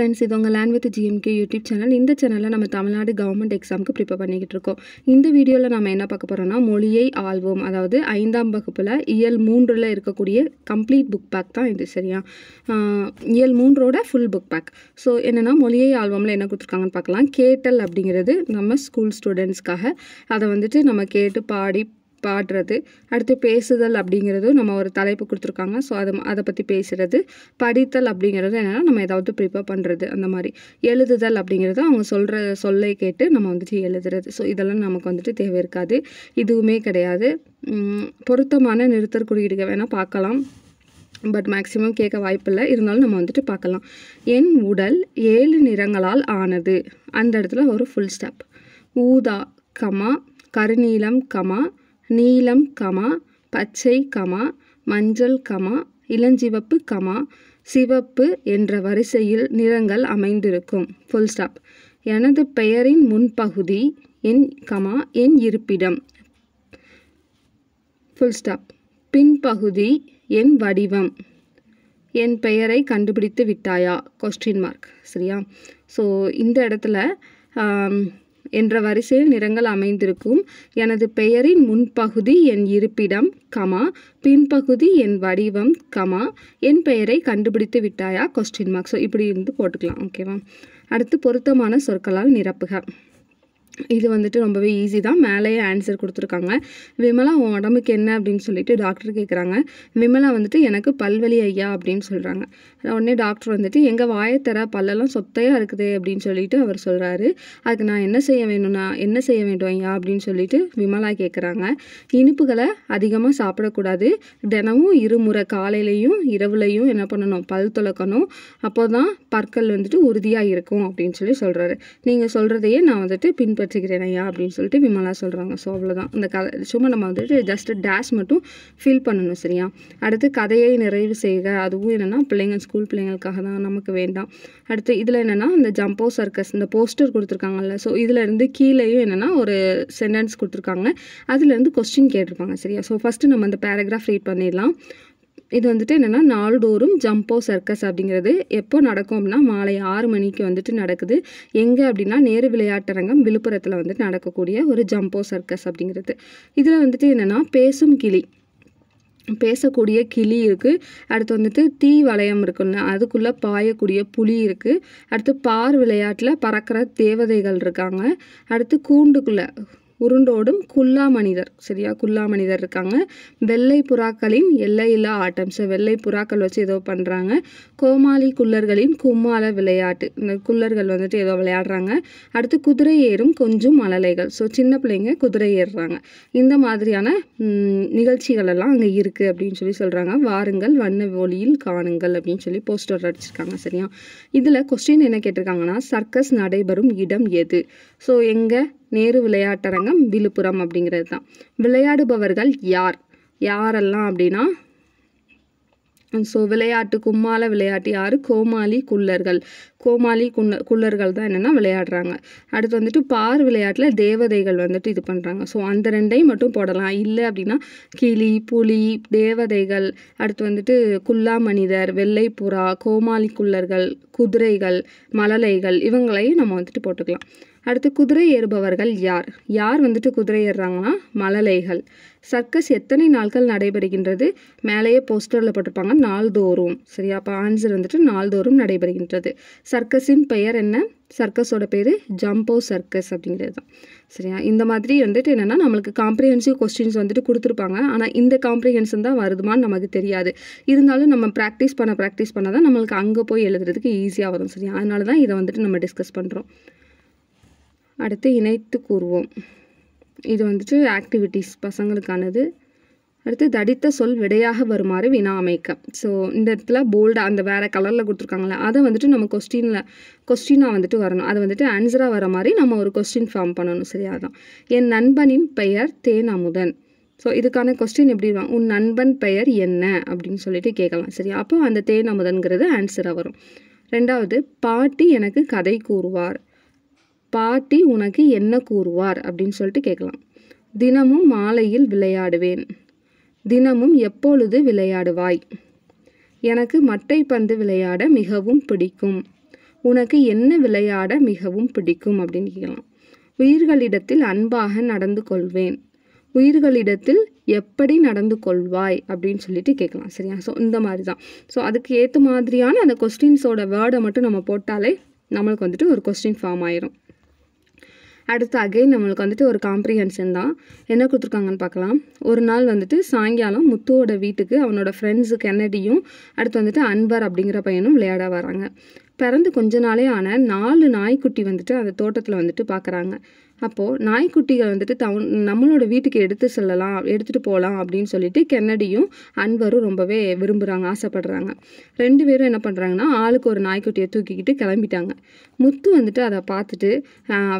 friends இது உங்கள் land with GMK YouTube channel இந்த சேனலில் நம்ம தமிழ்நாடு கவர்மெண்ட் எக்ஸாமுக்கு ப்ரிப்பேர் பண்ணிக்கிட்டு இருக்கோம் இந்த வீடியோவில் நம்ம என்ன பார்க்க போகிறோம்னா மொழியை ஆழ்வோம் அதாவது ஐந்தாம் வகுப்பில் இயல் மூன்றில் இருக்கக்கூடிய கம்ப்ளீட் புக் பேக் தான் இது சரியா இயல் மூன்றோட ஃபுல் புக் பேக் ஸோ என்னென்னா மொழியை ஆழ்வோமில் என்ன கொடுத்துருக்காங்கன்னு பார்க்கலாம் கேட்டல் அப்படிங்கிறது நம்ம ஸ்கூல் ஸ்டூடெண்ட்ஸ்க்காக அதை வந்துட்டு நம்ம கேட்டு பாடி பாடுறது அடுத்து பேசுதல் அப்படிங்கிறதும் நம்ம ஒரு தலைப்பு கொடுத்துருக்காங்க ஸோ அதை அதை பற்றி பேசுகிறது படித்தல் அப்படிங்கிறது என்னென்னா நம்ம ஏதாவது ப்ரிப்பேர் பண்ணுறது அந்த மாதிரி எழுதுதல் அப்படிங்கிறது அவங்க சொல்கிற சொல்லை கேட்டு நம்ம வந்துட்டு எழுதுறது ஸோ இதெல்லாம் நமக்கு வந்துட்டு தேவை இருக்காது இதுவுமே கிடையாது பொருத்தமான நிறுத்தற் குறியீடுகள் வேணால் பார்க்கலாம் பட் மேக்ஸிமம் கேட்க வாய்ப்பில்லை இருந்தாலும் நம்ம வந்துட்டு பார்க்கலாம் என் உடல் ஏழு நிறங்களால் ஆனது அந்த இடத்துல ஒரு ஃபுல் ஸ்டாப் ஊதா கமா கருநீலம் கமா நீலம் கமா பச்சை கமா மஞ்சள் கமா இளஞ்சிவப்பு கமா சிவப்பு என்ற வரிசையில் நிறங்கள் அமைந்திருக்கும் ஃபுல் ஸ்டாப் எனது பெயரின் முன்பகுதி என் கமா என் இருப்பிடம் ஃபுல் ஸ்டாப் பின்பகுதி என் வடிவம் என் பெயரை கண்டுபிடித்து விட்டாயா கொஸ்டின் மார்க் சரியா ஸோ இந்த இடத்துல என்ற வரிசையில் நிறங்கள் அமைந்திருக்கும் எனது பெயரின் முன்பகுதி என் இருப்பிடம் கமா பின்பகுதி என் வடிவம் கமா என் பெயரை கண்டுபிடித்து விட்டாயா கொஸ்டின் மார்க் ஸோ இப்படி இருந்து போட்டுக்கலாம் ஓகேவா அடுத்து பொருத்தமான சொற்களால் நிரப்புக இது வந்துட்டு ரொம்பவே ஈஸி தான் மேலேயே ஆன்சர் கொடுத்துருக்காங்க விமலா உன் உடம்புக்கு என்ன அப்படின்னு சொல்லிட்டு டாக்டர் கேட்குறாங்க விமலா வந்துட்டு எனக்கு பல்வலி ஐயா அப்படின்னு சொல்கிறாங்க உடனே டாக்டர் வந்துட்டு எங்கள் வாயத்தர பல்லெல்லாம் சொத்தையாக இருக்குது அப்படின்னு சொல்லிட்டு அவர் சொல்கிறாரு அதுக்கு நான் என்ன செய்ய வேணும்னா என்ன செய்ய வேண்டும் ஐயா அப்படின்னு சொல்லிட்டு விமலா கேட்குறாங்க இனிப்புகளை அதிகமாக சாப்பிடக்கூடாது தினமும் இருமுறை காலையிலையும் இரவுலையும் என்ன பண்ணணும் பல் துளக்கணும் அப்போ தான் பற்கள் வந்துட்டு உறுதியாக இருக்கும் அப்படின்னு சொல்லி சொல்கிறாரு நீங்கள் சொல்கிறதையே நான் வந்துட்டு பின்பற்றி வச்சுக்கிறேன் ஐயா அப்படின்னு சொல்லிட்டு விமலா சொல்கிறாங்க ஸோ அவ்வளோதான் அந்த கதை சும்மா நம்ம வந்துட்டு ஜஸ்ட்டு டேஷ் மட்டும் ஃபில் பண்ணணும் சரியா அடுத்து கதையை நிறைவு செய்க அதுவும் என்னென்னா பிள்ளைங்க ஸ்கூல் பிள்ளைங்களுக்காக தான் நமக்கு வேண்டாம் அடுத்து இதில் என்னென்னா இந்த ஜம்போ சர்க்கஸ் இந்த போஸ்டர் கொடுத்துருக்காங்கல்ல ஸோ இதிலேருந்து கீழேயும் என்னென்னா ஒரு சென்டென்ஸ் கொடுத்துருக்காங்க அதுலேருந்து கொஸ்டின் கேட்டிருப்பாங்க சரியா ஸோ ஃபஸ்ட்டு நம்ம அந்த பேராகிராஃப் ரீட் பண்ணிடலாம் இது வந்துட்டு என்னென்னா நாள்தோறும் ஜம்போ சர்க்கஸ் அப்படிங்கிறது எப்போ நடக்கும் அப்படின்னா மாலை ஆறு மணிக்கு வந்துட்டு நடக்குது எங்கே அப்படின்னா நேரு விளையாட்டரங்கம் விழுப்புரத்தில் வந்துட்டு நடக்கக்கூடிய ஒரு ஜம்போ சர்க்கஸ் அப்படிங்கிறது இதில் வந்துட்டு என்னென்னா பேசும் கிளி பேசக்கூடிய கிளி இருக்குது அடுத்து வந்துட்டு தீ வளையம் இருக்குல்ல அதுக்குள்ளே பாயக்கூடிய புலி இருக்குது அடுத்து பார் விளையாட்டில் பறக்கிற தேவதைகள் இருக்காங்க அடுத்து கூண்டுக்குள்ளே உருண்டோடும் குல்லா மனிதர் சரியா குல்லா மனிதர் இருக்காங்க வெள்ளை புறாக்களின் எல்லையில்லா ஆட்டம் ஸோ வெள்ளை புறாக்கள் வச்சு ஏதோ பண்ணுறாங்க கோமாளி குள்ளர்களின் கும்மால விளையாட்டு இந்த குள்ளர்கள் வந்துட்டு ஏதோ விளையாடுறாங்க அடுத்து குதிரை ஏறும் கொஞ்சம் மழலைகள் ஸோ சின்ன பிள்ளைங்க குதிரை ஏறுறாங்க இந்த மாதிரியான நிகழ்ச்சிகள் எல்லாம் அங்கே இருக்குது அப்படின்னு சொல்லி சொல்கிறாங்க வாருங்கள் வண்ண ஒளியில் காணுங்கள் அப்படின்னு சொல்லி போஸ்டர் அடிச்சிருக்காங்க சரியா இதில் கொஸ்டின் என்ன கேட்டிருக்காங்கன்னா சர்க்கஸ் நடைபெறும் இடம் எது ஸோ எங்கே நேரு விளையாட்டரங்கம் விழுப்புரம் அப்படிங்கிறது தான் விளையாடுபவர்கள் யார் யாரெல்லாம் அப்படின்னா ஸோ விளையாட்டு கும்மால விளையாட்டு யார் கோமாளி குள்ளர்கள் கோமாளி குள்ள குள்ளர்கள் தான் என்னென்னா விளையாடுறாங்க அடுத்து வந்துட்டு பார் விளையாட்டில் தேவதைகள் வந்துட்டு இது பண்ணுறாங்க ஸோ அந்த ரெண்டையும் மட்டும் போடலாம் இல்லை அப்படின்னா கிளி புலி தேவதைகள் அடுத்து வந்துட்டு குல்லா மனிதர் வெள்ளைப்புறா கோமாளி குள்ளர்கள் குதிரைகள் மலலைகள் இவங்களையும் நம்ம வந்துட்டு போட்டுக்கலாம் அடுத்து குதிரை ஏறுபவர்கள் யார் யார் வந்துட்டு குதிரை ஏறுறாங்கன்னா மழலைகள் சர்க்கஸ் எத்தனை நாட்கள் நடைபெறுகின்றது மேலேயே போஸ்டரில் போட்டிருப்பாங்க நாள்தோறும் சரியா அப்போ ஆன்சர் வந்துட்டு நாள்தோறும் நடைபெறுகின்றது சர்க்கஸின் பெயர் என்ன சர்க்கஸோட பேர் ஜம்போ சர்க்கஸ் அப்படிங்கிறது தான் சரியா இந்த மாதிரி வந்துட்டு என்னென்னா நம்மளுக்கு காம்ப்ரிஹென்சிவ் கொஸ்டின்ஸ் வந்துட்டு கொடுத்துருப்பாங்க ஆனால் இந்த காம்ப்ரிஹென்சன் தான் வருதுமான்னு நமக்கு தெரியாது இருந்தாலும் நம்ம ப்ராக்டிஸ் பண்ண ப்ராக்டிஸ் பண்ணால் தான் நம்மளுக்கு அங்கே போய் எழுதுறதுக்கு ஈஸியாக வரும் சரியா அதனால தான் இதை வந்துட்டு நம்ம டிஸ்கஸ் பண்ணுறோம் அடுத்து இணைத்து கூறுவோம் இது வந்துட்டு ஆக்டிவிட்டீஸ் பசங்களுக்கானது அடுத்து தடித்த சொல் விடையாக வருமாறு வினா அமைக்க ஸோ இந்த இடத்துல போல்டாக அந்த வேறு கலரில் கொடுத்துருக்காங்களே அதை வந்துட்டு நம்ம கொஸ்டினில் கொஸ்டினாக வந்துட்டு வரணும் அதை வந்துட்டு ஆன்சராக வர மாதிரி நம்ம ஒரு கொஸ்டின் ஃபார்ம் பண்ணணும் சரியா தான் என் நண்பனின் பெயர் தேன் அமுதன் ஸோ இதுக்கான கொஸ்டின் எப்படி வரும் உன் நண்பன் பெயர் என்ன அப்படின்னு சொல்லிட்டு கேட்கலாம் சரி அப்போ அந்த தேன் அமுதன்கிறது ஆன்சராக வரும் ரெண்டாவது பாட்டி எனக்கு கதை கூறுவார் பாட்டி உனக்கு என்ன கூறுவார் அப்படின்னு சொல்லிட்டு கேட்கலாம் தினமும் மாலையில் விளையாடுவேன் தினமும் எப்பொழுது விளையாடுவாய் எனக்கு மட்டை பந்து விளையாட மிகவும் பிடிக்கும் உனக்கு என்ன விளையாட மிகவும் பிடிக்கும் அப்படின்னு கேட்கலாம் உயிர்களிடத்தில் அன்பாக நடந்து கொள்வேன் உயிர்களிடத்தில் எப்படி நடந்து கொள்வாய் அப்படின்னு சொல்லிட்டு கேட்கலாம் சரியா ஸோ இந்த மாதிரி தான் ஸோ அதுக்கு ஏற்ற மாதிரியான அந்த கொஸ்டின்ஸோட வேர்டை மட்டும் நம்ம போட்டாலே நம்மளுக்கு வந்துட்டு ஒரு கொஸ்டின் ஃபார்ம் ஆயிரும் அடுத்து அகைன் நம்மளுக்கு வந்துட்டு ஒரு காம்ப்ரிஹென்ஷன் தான் என்ன கொடுத்துருக்காங்கன்னு பார்க்கலாம் ஒரு நாள் வந்துட்டு சாயங்காலம் முத்துவோட வீட்டுக்கு அவனோட ஃப்ரெண்ட்ஸு கென்னடியும் அடுத்து வந்துட்டு அன்பர் அப்படிங்கிற பையனும் விளையாட வராங்க பிறந்து கொஞ்ச நாளே ஆன நாலு நாய்க்குட்டி வந்துட்டு அந்த தோட்டத்தில் வந்துட்டு பார்க்குறாங்க அப்போது நாய்க்குட்டிகள் வந்துட்டு தவ நம்மளோட வீட்டுக்கு எடுத்து செல்லலாம் எடுத்துகிட்டு போகலாம் அப்படின்னு சொல்லிட்டு கென்னடியும் அன்வரும் ரொம்பவே விரும்புகிறாங்க ஆசைப்படுறாங்க ரெண்டு பேரும் என்ன பண்ணுறாங்கன்னா ஆளுக்கு ஒரு நாய்க்குட்டியை தூக்கிக்கிட்டு கிளம்பிட்டாங்க முத்து வந்துட்டு அதை பார்த்துட்டு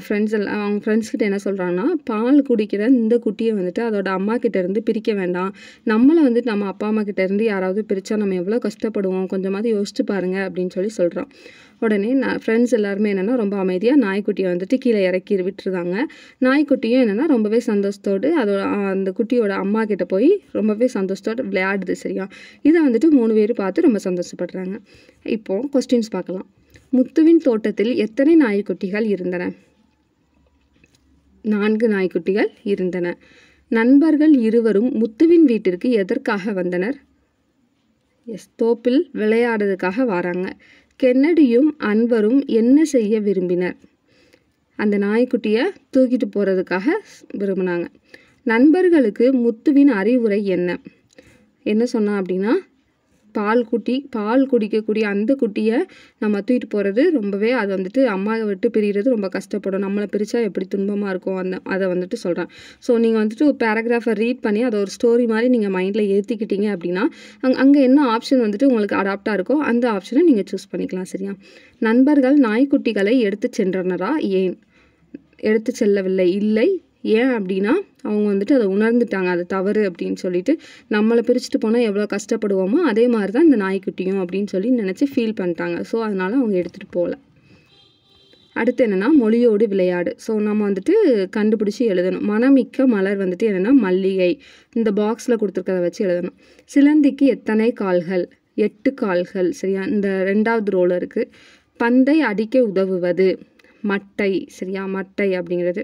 ஃப்ரெண்ட்ஸ் எல்லாம் அவங்க ஃப்ரெண்ட்ஸ்கிட்ட என்ன சொல்கிறாங்கன்னா பால் குடிக்கிற இந்த குட்டியை வந்துட்டு அதோட அம்மா கிட்டேருந்து பிரிக்க வேண்டாம் நம்மளை வந்துட்டு நம்ம அப்பா அம்மா கிட்டேருந்து யாராவது பிரித்தா நம்ம எவ்வளோ கஷ்டப்படுவோம் கொஞ்சமாவது யோசிச்சு பாருங்கள் அப்படின்னு சொல்லி சொல்கிறான் உடனே நான் ஃப்ரெண்ட்ஸ் எல்லாருமே என்னென்னா ரொம்ப அமைதியாக நாய்க்குட்டியை வந்துட்டு கீழே இறக்கி விட்டுருந்தாங்க நாய்க்குட்டியும் என்னென்னா ரொம்பவே சந்தோஷத்தோடு அதோட அந்த குட்டியோட அம்மா கிட்டே போய் ரொம்பவே சந்தோஷத்தோடு விளையாடுது சரியா இதை வந்துட்டு மூணு பேர் பார்த்து ரொம்ப சந்தோஷப்படுறாங்க இப்போது கொஸ்டின்ஸ் பார்க்கலாம் முத்துவின் தோட்டத்தில் எத்தனை நாய்க்குட்டிகள் இருந்தன நான்கு நாய்க்குட்டிகள் இருந்தன நண்பர்கள் இருவரும் முத்துவின் வீட்டிற்கு எதற்காக வந்தனர் எஸ் தோப்பில் விளையாடுறதுக்காக வராங்க கென்னடியும் அன்வரும் என்ன செய்ய விரும்பினர் அந்த நாய்க்குட்டியை தூக்கிட்டு போகிறதுக்காக விரும்பினாங்க நண்பர்களுக்கு முத்துவின் அறிவுரை என்ன என்ன சொன்னான் அப்படின்னா பால் குட்டி பால் குடிக்கக்கூடிய அந்த குட்டியை நம்ம தூக்கிட்டு போகிறது ரொம்பவே அது வந்துட்டு அம்மாவை விட்டு பிரிகிறது ரொம்ப கஷ்டப்படும் நம்மளை பிரித்தா எப்படி துன்பமாக இருக்கும் அந்த அதை வந்துட்டு சொல்கிறேன் ஸோ நீங்கள் வந்துட்டு ஒரு பேராகிராஃபை ரீட் பண்ணி அதை ஒரு ஸ்டோரி மாதிரி நீங்கள் மைண்டில் ஏற்றிக்கிட்டீங்க அப்படின்னா அங் அங்கே என்ன ஆப்ஷன் வந்துட்டு உங்களுக்கு அடாப்டாக இருக்கோ அந்த ஆப்ஷனை நீங்கள் சூஸ் பண்ணிக்கலாம் சரியா நண்பர்கள் நாய்க்குட்டிகளை எடுத்து சென்றனரா ஏன் எடுத்து செல்லவில்லை இல்லை ஏன் அப்படின்னா அவங்க வந்துட்டு அதை உணர்ந்துட்டாங்க அது தவறு அப்படின்னு சொல்லிட்டு நம்மளை பிரிச்சுட்டு போனால் எவ்வளோ கஷ்டப்படுவோமோ அதே மாதிரி தான் இந்த நாய்க்குட்டியும் அப்படின்னு சொல்லி நினச்சி ஃபீல் பண்ணிட்டாங்க ஸோ அதனால் அவங்க எடுத்துகிட்டு போகல அடுத்து என்னென்னா மொழியோடு விளையாடு ஸோ நம்ம வந்துட்டு கண்டுபிடிச்சி எழுதணும் மனமிக்க மலர் வந்துட்டு என்னென்னா மல்லிகை இந்த பாக்ஸில் கொடுத்துருக்கத வச்சு எழுதணும் சிலந்திக்கு எத்தனை கால்கள் எட்டு கால்கள் சரியா இந்த ரெண்டாவது ரோல் இருக்குது பந்தை அடிக்க உதவுவது மட்டை சரியா மட்டை அப்படிங்கிறது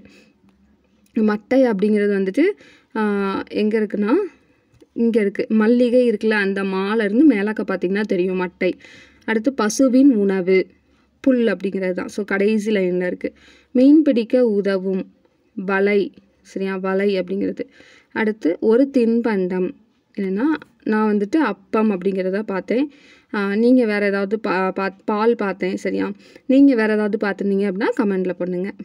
மட்டை அப்படிங்கிறது வந்துட்டு எங்கே இருக்குன்னா இங்கே இருக்குது மல்லிகை இருக்குல்ல அந்த மாலேருந்து மேலாக்க பார்த்திங்கன்னா தெரியும் மட்டை அடுத்து பசுவின் உணவு புல் அப்படிங்கிறது தான் ஸோ கடைசி லைனில் இருக்குது மீன் பிடிக்க உதவும் வலை சரியா வலை அப்படிங்கிறது அடுத்து ஒரு தின்பண்டம் இல்லைன்னா நான் வந்துட்டு அப்பம் அப்படிங்கிறத பார்த்தேன் நீங்கள் வேறு ஏதாவது பா பால் பார்த்தேன் சரியா நீங்கள் வேறு ஏதாவது பார்த்துருந்தீங்க அப்படின்னா கமெண்டில் பண்ணுங்கள்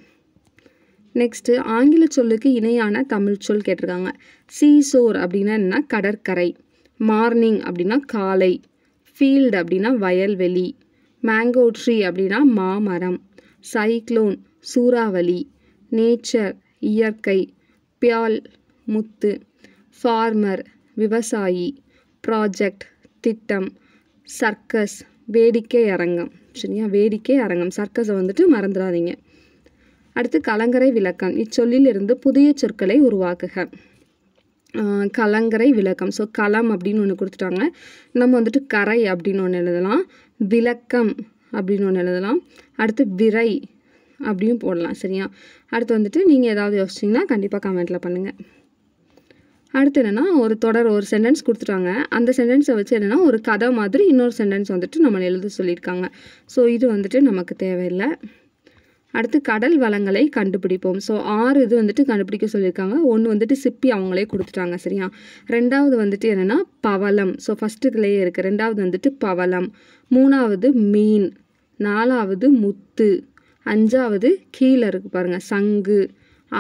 நெக்ஸ்ட்டு ஆங்கில சொல்லுக்கு இணையான தமிழ் சொல் கேட்டிருக்காங்க சீசோர் அப்படின்னா என்ன கடற்கரை மார்னிங் அப்படின்னா காலை ஃபீல்டு அப்படின்னா வயல்வெளி மேங்கோ ட்ரீ அப்படின்னா மாமரம் சைக்ளோன் சூறாவளி நேச்சர் இயற்கை பியால் முத்து ஃபார்மர் விவசாயி ப்ராஜெக்ட் திட்டம் சர்க்கஸ் வேடிக்கை அரங்கம் சரியா வேடிக்கை அரங்கம் சர்க்கஸை வந்துட்டு மறந்துடாதீங்க அடுத்து கலங்கரை விளக்கம் இச்சொல்லிலிருந்து புதிய சொற்களை உருவாக்குக கலங்கரை விளக்கம் ஸோ களம் அப்படின்னு ஒன்று கொடுத்துட்டாங்க நம்ம வந்துட்டு கரை அப்படின்னு ஒன்று எழுதலாம் விளக்கம் அப்படின்னு ஒன்று எழுதலாம் அடுத்து விரை அப்படியும் போடலாம் சரியா அடுத்து வந்துட்டு நீங்கள் ஏதாவது யோசிச்சிங்கன்னா கண்டிப்பாக கமெண்ட்டில் பண்ணுங்கள் அடுத்து என்னென்னா ஒரு தொடர் ஒரு சென்டென்ஸ் கொடுத்துட்டாங்க அந்த சென்டென்ஸை வச்சு என்னென்னா ஒரு கதை மாதிரி இன்னொரு சென்டென்ஸ் வந்துட்டு நம்ம எழுத சொல்லியிருக்காங்க ஸோ இது வந்துட்டு நமக்கு தேவையில்லை அடுத்து கடல் வளங்களை கண்டுபிடிப்போம் ஸோ ஆறு இது வந்துட்டு கண்டுபிடிக்க சொல்லியிருக்காங்க ஒன்று வந்துட்டு சிப்பி அவங்களே கொடுத்துட்டாங்க சரியா ரெண்டாவது வந்துட்டு என்னென்னா பவளம் ஸோ ஃபஸ்ட்டு இதுலேயே இருக்குது ரெண்டாவது வந்துட்டு பவளம் மூணாவது மீன் நாலாவது முத்து அஞ்சாவது கீழே இருக்குது பாருங்கள் சங்கு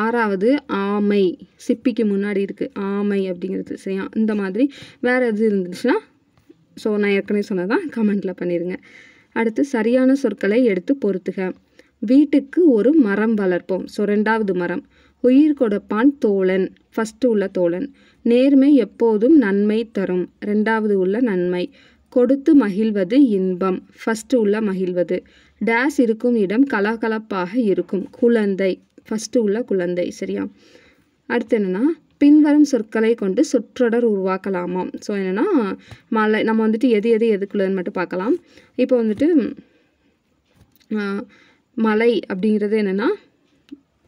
ஆறாவது ஆமை சிப்பிக்கு முன்னாடி இருக்குது ஆமை அப்படிங்கிறது சரியா இந்த மாதிரி வேறு எது இருந்துச்சுன்னா ஸோ நான் ஏற்கனவே சொன்னதான் கமெண்ட்டில் பண்ணிடுங்க அடுத்து சரியான சொற்களை எடுத்து பொறுத்துக வீட்டுக்கு ஒரு மரம் வளர்ப்போம் ஸோ ரெண்டாவது மரம் உயிர் கொடுப்பான் தோழன் ஃபஸ்ட்டு உள்ள தோழன் நேர்மை எப்போதும் நன்மை தரும் ரெண்டாவது உள்ள நன்மை கொடுத்து மகிழ்வது இன்பம் ஃபஸ்ட்டு உள்ள மகிழ்வது டேஸ் இருக்கும் இடம் கலகலப்பாக இருக்கும் குழந்தை ஃபஸ்ட்டு உள்ள குழந்தை சரியா அடுத்து என்னென்னா பின்வரும் சொற்களை கொண்டு சொற்றொடர் உருவாக்கலாமாம் ஸோ என்னென்னா மலை நம்ம வந்துட்டு எது எது எதுக்குள்ளதுன்னு மட்டும் பார்க்கலாம் இப்போ வந்துட்டு மலை அப்படிங்கிறது என்னென்னா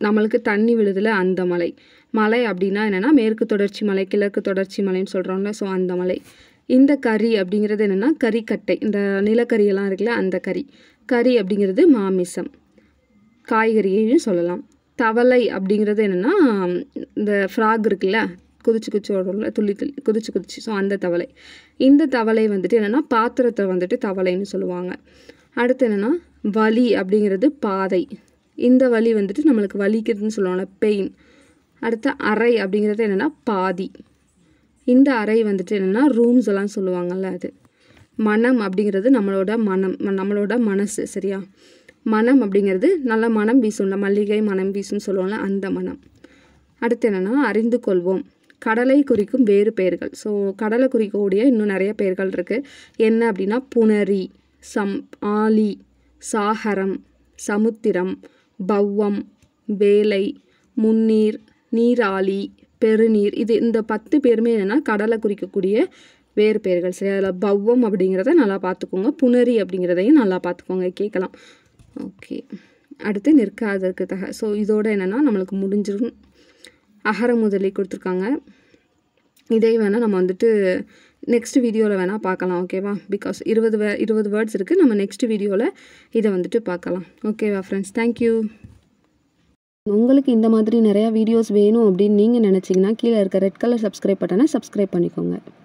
நம்மளுக்கு தண்ணி விழுதில் அந்த மலை மலை அப்படின்னா என்னென்னா மேற்கு தொடர்ச்சி மலை கிழக்கு தொடர்ச்சி மலைன்னு சொல்கிறோம்ல ஸோ அந்த மலை இந்த கறி அப்படிங்கிறது என்னென்னா கறிக்கட்டை இந்த நிலக்கரியெல்லாம் இருக்குல்ல அந்த கறி கறி அப்படிங்கிறது மாமிசம் காய்கறியையும் சொல்லலாம் தவளை அப்படிங்கிறது என்னென்னா இந்த ஃப்ராக் இருக்குல்ல குதிச்சு குதிச்சு ஓடும்ல துள்ளி துள்ளி குதிச்சு குதிச்சு ஸோ அந்த தவளை இந்த தவளை வந்துட்டு என்னென்னா பாத்திரத்தை வந்துட்டு தவளைன்னு சொல்லுவாங்க அடுத்து என்னென்னா வலி அப்படிங்கிறது பாதை இந்த வலி வந்துட்டு நம்மளுக்கு வலிக்கிறதுன்னு சொல்லுவாங்க பெயின் அடுத்து அறை அப்படிங்கிறது என்னென்னா பாதி இந்த அறை வந்துட்டு என்னென்னா ரூம்ஸ் எல்லாம் சொல்லுவாங்கள்ல அது மனம் அப்படிங்கிறது நம்மளோட மனம் நம்மளோட மனசு சரியா மனம் அப்படிங்கிறது நல்ல மனம் வீசும்ல மல்லிகை மனம் வீசும்னு சொல்லுவோம்ல அந்த மனம் அடுத்து என்னென்னா அறிந்து கொள்வோம் கடலை குறிக்கும் வேறு பெயர்கள் ஸோ கடலை குறிக்கக்கூடிய இன்னும் நிறைய பெயர்கள் இருக்குது என்ன அப்படின்னா புனரி சம் ஆலி சாகரம் சமுத்திரம் பவ்வம் வேலை முன்னீர் நீராளி பெருநீர் இது இந்த பத்து பேருமே என்னென்னா கடலை குறிக்கக்கூடிய வேறு பெயர்கள் சரி அதில் பவ்வம் அப்படிங்கிறத நல்லா பார்த்துக்கோங்க புனரி அப்படிங்கிறதையும் நல்லா பார்த்துக்கோங்க கேட்கலாம் ஓகே அடுத்து நிற்காததுக்கு தக ஸோ இதோட என்னென்னா நம்மளுக்கு முடிஞ்சிடும் அகர முதலி கொடுத்துருக்காங்க இதை வேணால் நம்ம வந்துட்டு நெக்ஸ்ட் வீடியோவில் வேணால் பார்க்கலாம் ஓகேவா பிகாஸ் இருபது வே இருபது வேர்ட்ஸ் இருக்குது நம்ம நெக்ஸ்ட் வீடியோவில் இதை வந்துட்டு பார்க்கலாம் ஓகேவா ஃப்ரெண்ட்ஸ் தேங்க்யூ உங்களுக்கு இந்த மாதிரி நிறையா வீடியோஸ் வேணும் அப்படின்னு நீங்கள் நினச்சிங்கன்னா கீழே இருக்க ரெட் கலர் சப்ஸ்கிரைப் பட்டனை சப்ஸ்கிரைப் பண்ணிக்கோங்க